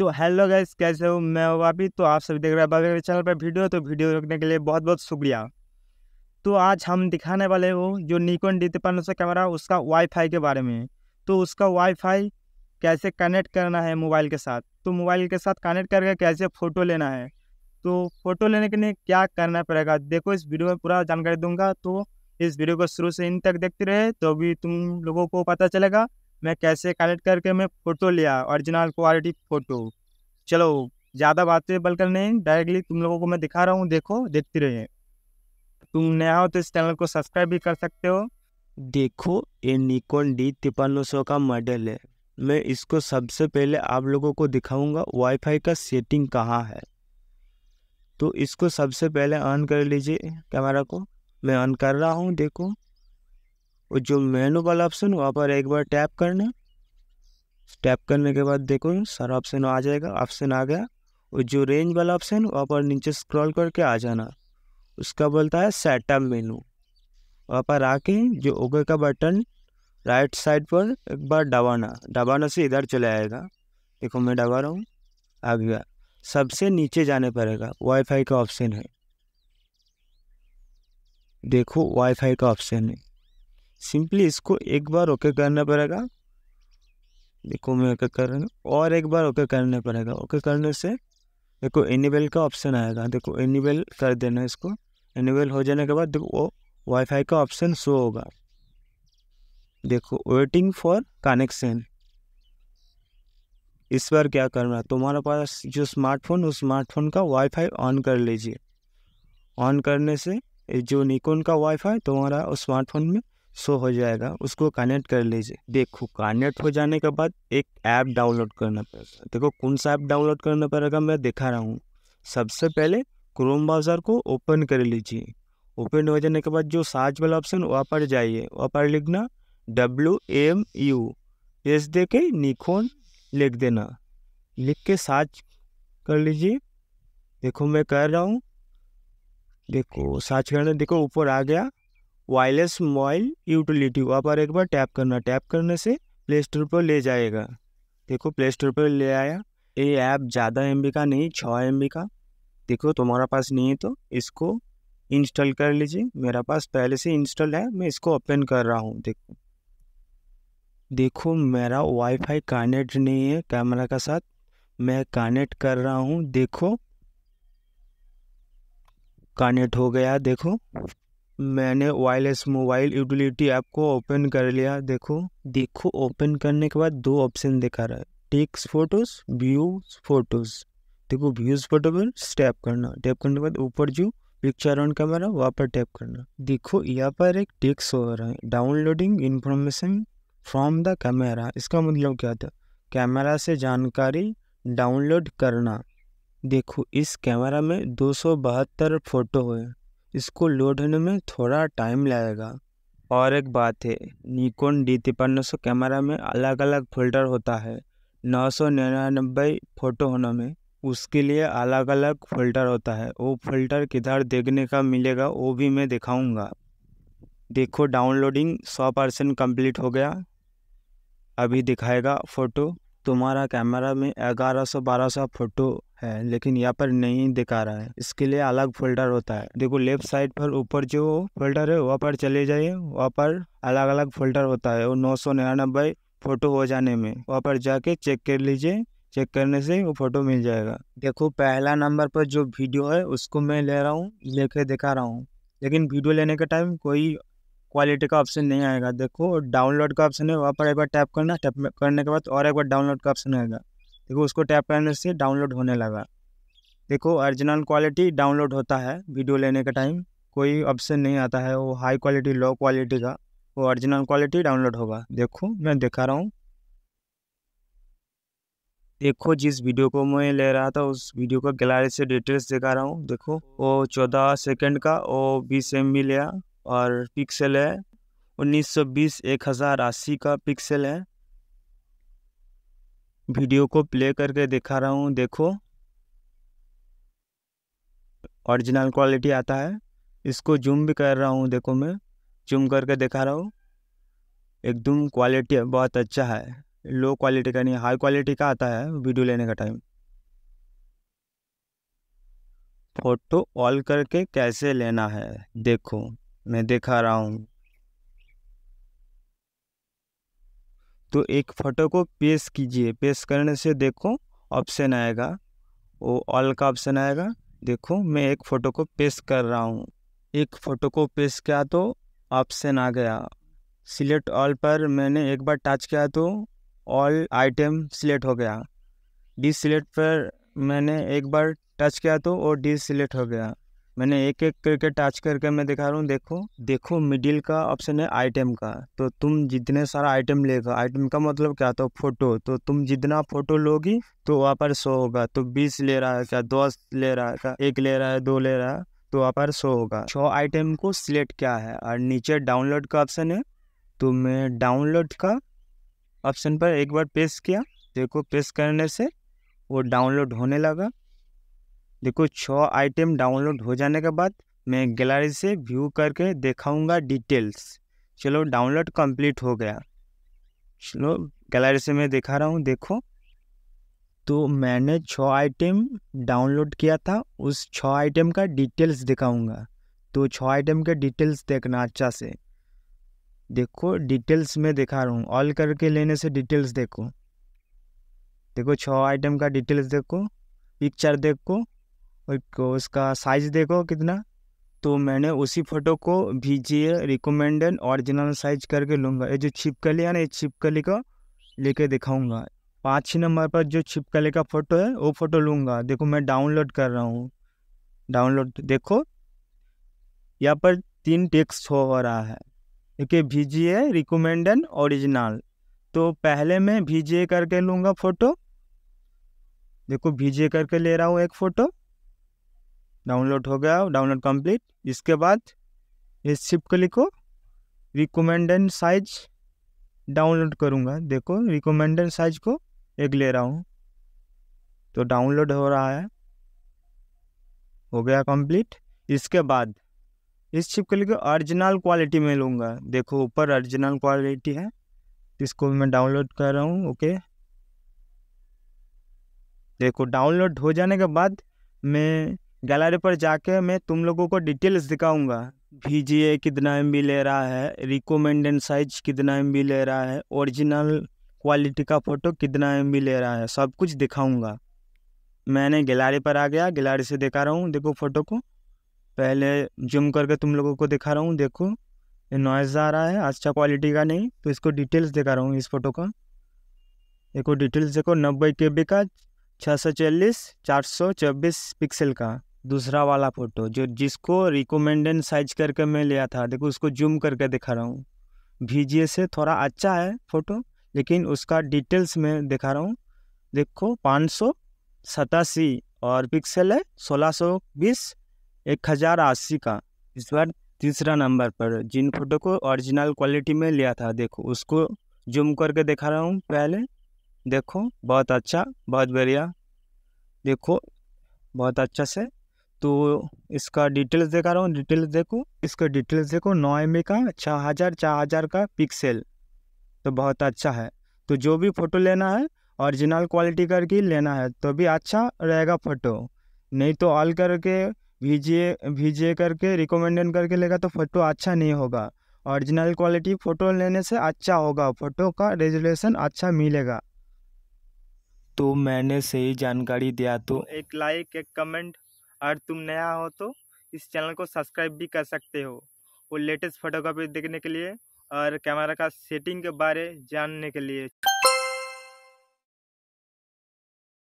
तो hello guys कैसे हो मैं हूँ अभी तो आप सभी देख रहे हैं मेरे चैनल पर वीडियो तो वीडियो देखने के लिए बहुत बहुत शुक्रिया तो आज हम दिखाने वाले हो जो निकोन डी तिपन सौ कैमरा उसका वाईफाई के बारे में तो उसका वाईफाई कैसे कनेक्ट करना है मोबाइल के साथ तो मोबाइल के साथ कनेक्ट करके कैसे फ़ोटो लेना है तो फ़ोटो लेने के लिए क्या करना पड़ेगा देखो इस वीडियो में पूरा जानकारी दूंगा तो इस वीडियो को शुरू से इन तक देखते रहे तो अभी तुम लोगों को पता चलेगा मैं कैसे कनेक्ट करके मैं फ़ोटो लिया ओरिजिनल क्वालिटी फ़ोटो चलो ज़्यादा बातें बल करने डायरेक्टली तुम लोगों को मैं दिखा रहा हूँ देखो देखते रहिए तुम नया हो तो इस चैनल को सब्सक्राइब भी कर सकते हो देखो ये निकोन डी तिरपन सौ का मॉडल है मैं इसको सबसे पहले आप लोगों को दिखाऊंगा वाईफाई का सेटिंग कहाँ है तो इसको सबसे पहले ऑन कर लीजिए कैमरा को मैं ऑन कर रहा हूँ देखो और जो मेनू वाला ऑप्शन वहाँ पर एक बार टैप करना टैप करने के बाद देखो सारा ऑप्शन आ जाएगा ऑप्शन आ गया और जो रेंज वाला ऑप्शन वहाँ पर नीचे स्क्रॉल करके आ जाना उसका बोलता है सेटअप मेनू वहाँ पर आके जो ओके का बटन राइट साइड पर एक बार दबाना दबाना से इधर चले आएगा देखो मैं दबा रहा हूँ आ गया सबसे नीचे जाने पड़ेगा वाईफाई का ऑप्शन है देखो वाईफाई का ऑप्शन है सिंपली इसको एक बार ओके करना पड़ेगा देखो मैं ओके कर रहा और एक बार ओके करने पड़ेगा ओके करने से देखो इनेबल का ऑप्शन आएगा देखो इनेबल कर देना इसको इनेबल हो जाने के बाद देखो वो वाईफाई का ऑप्शन शो होगा देखो वेटिंग फॉर कनेक्शन इस बार क्या करना तुम्हारे पास जो स्मार्टफोन उस स्मार्टफोन का वाईफाई ऑन कर लीजिए ऑन करने से जो निकोन का वाईफाई तुम्हारा उस स्मार्टफोन में शो हो जाएगा उसको कनेक्ट कर लीजिए देखो कनेक्ट हो जाने के बाद एक ऐप डाउनलोड करना पड़ेगा देखो कौन सा ऐप डाउनलोड करना पड़ेगा मैं दिखा रहा हूँ सबसे पहले क्रोम ब्राउज़र को ओपन कर लीजिए ओपन हो जाने के बाद जो सर्च वाला ऑप्शन वहाँ पर जाइए वहाँ पर लिखना डब्ल्यू एम यू एस दे के निकोन लिख देना लिख के सर्च कर लीजिए देखो मैं कर रहा हूँ देखो सर्च करने देखो ऊपर आ गया वायरलेस मोबाइल यूटिलिटी वहाँ पर एक बार टैप करना टैप करने से प्ले स्टोर पर ले जाएगा देखो प्ले स्टोर पर ले आया ये ऐप ज़्यादा एम का नहीं छः एम का देखो तुम्हारा पास नहीं है तो इसको इंस्टॉल कर लीजिए मेरा पास पहले से इंस्टॉल है मैं इसको ओपन कर रहा हूँ देखो देखो मेरा वाईफाई कनेक्ट नहीं है कैमरा का साथ मैं कनेक्ट कर रहा हूँ देखो कनेक्ट हो गया देखो मैंने वायरलेस मोबाइल यूटिलिटी ऐप को ओपन कर लिया देखो देखो ओपन करने के बाद दो ऑप्शन दिखा रहा है टेक्स फोटोज़ व्यूज फोटोज़ देखो व्यूज़ फोटो पर स्टैप करना टैप करने के बाद ऊपर जो पिक्चर ऑन कैमरा वहाँ पर टैप करना देखो यहाँ पर एक टेक्स हो रहा है downloading information from the camera इसका मतलब क्या था कैमरा से जानकारी डाउनलोड करना देखो इस कैमरा में दो फोटो है इसको लोड होने में थोड़ा टाइम लगेगा और एक बात है निकोन डी तिरपन सौ कैमरा में अलग अलग फिल्टर होता है नौ सौ निन्यानबे फोटो होने में उसके लिए अलग अलग फिल्टर होता है वो फिल्टर किधर देखने का मिलेगा वो भी मैं दिखाऊंगा देखो डाउनलोडिंग सौ परसेंट कम्प्लीट हो गया अभी दिखाएगा फ़ोटो तुम्हारा कैमरा में ग्यारह सौ बारह सौ फोटो है लेकिन यहाँ पर नहीं दिखा रहा है इसके लिए अलग फोल्डर होता है देखो लेफ्ट साइड पर ऊपर जो फोल्डर है वहाँ पर चले जाइए वहाँ पर अलग अलग फोल्डर होता है वो नौ सौ निन्यानबे फोटो हो जाने में वहाँ पर जाके चेक कर लीजिए चेक करने से वो फोटो मिल जाएगा देखो पहला नंबर पर जो वीडियो है उसको मैं ले रहा हूँ लेके दिखा रहा हूँ लेकिन वीडियो लेने के टाइम कोई क्वालिटी का ऑप्शन नहीं आएगा देखो डाउनलोड का ऑप्शन है वहाँ पर एक बार टैप करना टैप करने के बाद और एक बार डाउनलोड का ऑप्शन आएगा देखो उसको टैप करने से डाउनलोड होने लगा देखो ओरिजिनल क्वालिटी डाउनलोड होता है वीडियो लेने के टाइम कोई ऑप्शन नहीं आता है वो हाई क्वालिटी लो क्वालिटी का वो ओरिजिनल क्वालिटी डाउनलोड होगा देखो मैं दिखा रहा हूँ देखो जिस वीडियो को मैं ले रहा था उस वीडियो का गैलरी से डिटेल्स दिखा रहा हूँ देखो वो चौदह सेकेंड का वो बीस एम लिया और पिक्सल है 1920 सौ का पिक्सल है वीडियो को प्ले करके दिखा रहा हूँ देखो ओरिजिनल क्वालिटी आता है इसको जूम भी कर रहा हूँ देखो मैं जूम करके दिखा रहा हूँ एकदम क्वालिटी बहुत अच्छा है लो क्वालिटी का नहीं हाई क्वालिटी का आता है वीडियो लेने का टाइम फोटो ऑल करके कैसे लेना है देखो मैं दिखा रहा हूँ तो एक फ़ोटो को पेश कीजिए पेश करने से देखो ऑप्शन आएगा वो ऑल का ऑप्शन आएगा देखो मैं एक फ़ोटो को पेश कर रहा हूँ एक फ़ोटो को पेश किया तो ऑप्शन आ गया सिलेक्ट ऑल पर मैंने एक बार टच किया तो ऑल आइटम सिलेक्ट हो गया डी सिलेक्ट पर मैंने एक बार टच किया तो वो डी सिलेक्ट हो गया मैंने एक एक करके टच करके मैं दिखा रहा हूँ देखो देखो मिडिल का ऑप्शन है आइटम का तो तुम जितने सारा आइटम लेगा आइटम का मतलब क्या तो फोटो तो तुम जितना फोटो लोगी तो वहाँ पर सो होगा तो बीस ले रहा है क्या दस ले रहा है क्या एक ले रहा है दो ले रहा है तो वहाँ पर सो होगा छः आइटम को सिलेक्ट किया है और नीचे डाउनलोड का ऑप्शन है तो मैं डाउनलोड का ऑप्शन पर एक बार प्रेस किया देखो प्रेस करने से वो डाउनलोड होने लगा देखो छः आइटम डाउनलोड हो जाने के बाद मैं गैलरी से व्यू करके दिखाऊंगा डिटेल्स चलो डाउनलोड कंप्लीट हो गया चलो गैलरी से मैं दिखा रहा हूँ देखो तो मैंने छः आइटम डाउनलोड किया था उस छः आइटम का डिटेल्स दिखाऊंगा तो छः आइटम के डिटेल्स देखना अच्छा से देखो डिटेल्स में दिखा रहा हूँ ऑल करके लेने से डिटेल्स देखो देखो छः आइटम का डिटेल्स देखो पिक्चर देखो उसका साइज़ देखो कितना तो मैंने उसी फ़ोटो को भीजिए रिकमेंडेड ओरिजिनल साइज करके लूँगा ये जो छिपकली है ना ये छिपकली का लेके दिखाऊँगा पाँच छः नंबर पर जो छिपकली का फ़ोटो है वो फ़ोटो लूँगा देखो मैं डाउनलोड कर रहा हूँ डाउनलोड देखो यहाँ पर तीन टेक्स्ट हो रहा है देखिए भीजिए रिकमेंडेड ओरिजिनल तो पहले मैं भीजिए करके लूँगा फ़ोटो देखो भीजिए करके ले रहा हूँ एक फ़ोटो डाउनलोड हो गया डाउनलोड कंप्लीट इसके बाद इस शिप को लिखो रिकोमेंडेड साइज डाउनलोड करूँगा देखो रिकोमेंडेड साइज को एक ले रहा हूँ तो डाउनलोड हो रहा है हो गया कंप्लीट इसके बाद इस चिप के लिए ओरिजिनल क्वालिटी में लूँगा देखो ऊपर ओरिजिनल क्वालिटी है इसको मैं डाउनलोड कर रहा हूँ ओके देखो डाउनलोड हो जाने के बाद मैं गैलरी पर जाके मैं तुम लोगों को डिटेल्स दिखाऊंगा वी कितना एम ले रहा है रिकोमेंडेड साइज कितना एम ले रहा है ओरिजिनल क्वालिटी का फ़ोटो कितना एम ले रहा है सब कुछ दिखाऊंगा मैंने गैलरी पर आ गया गैलरी से दिखा रहा हूँ देखो फ़ोटो को पहले जूम करके तुम लोगों को दिखा रहा हूँ देखो नॉइज़ आ रहा है अच्छा क्वालिटी का नहीं तो इसको डिटेल्स दिखा रहा हूँ इस फ़ोटो का देखो डिटेल्स देखो नब्बे के बी का छः सौ चालीस चार सौ चौबीस पिक्सल का दूसरा वाला फ़ोटो जो जिसको रिकमेंडेड साइज करके मैं लिया था देखो उसको जूम करके दिखा रहा हूँ भीजिए से थोड़ा अच्छा है फ़ोटो लेकिन उसका डिटेल्स में दिखा रहा हूँ देखो पाँच सौ सतासी और पिक्सल है सोलह सौ बीस एक हज़ार अस्सी का इस बार तीसरा नंबर पर जिन फोटो को ओरिजिनल क्वालिटी में लिया था देखो उसको जूम करके दिखा रहा हूँ पहले देखो बहुत अच्छा बहुत बढ़िया देखो बहुत अच्छा से तो इसका डिटेल्स देखा रहा हूँ डिटेल्स देखो इसका डिटेल्स देखो नौ एम का छः हज़ार चार हज़ार का पिक्सल तो बहुत अच्छा है तो जो भी फ़ोटो लेना है ओरिजिनल क्वालिटी करके लेना है तो भी अच्छा रहेगा फ़ोटो नहीं तो ऑल करके भीजिए भीजिए करके रिकमेंडेड करके लेगा तो फ़ोटो अच्छा नहीं होगा ओरिजिनल क्वालिटी फ़ोटो लेने से अच्छा होगा फ़ोटो का रेजोल्यूशन अच्छा मिलेगा तो मैंने सही जानकारी दिया तो एक लाइक एक कमेंट और तुम नया हो तो इस चैनल को सब्सक्राइब भी कर सकते हो और लेटेस्ट फोटोग्राफी देखने के लिए और कैमरा का सेटिंग के बारे जानने के लिए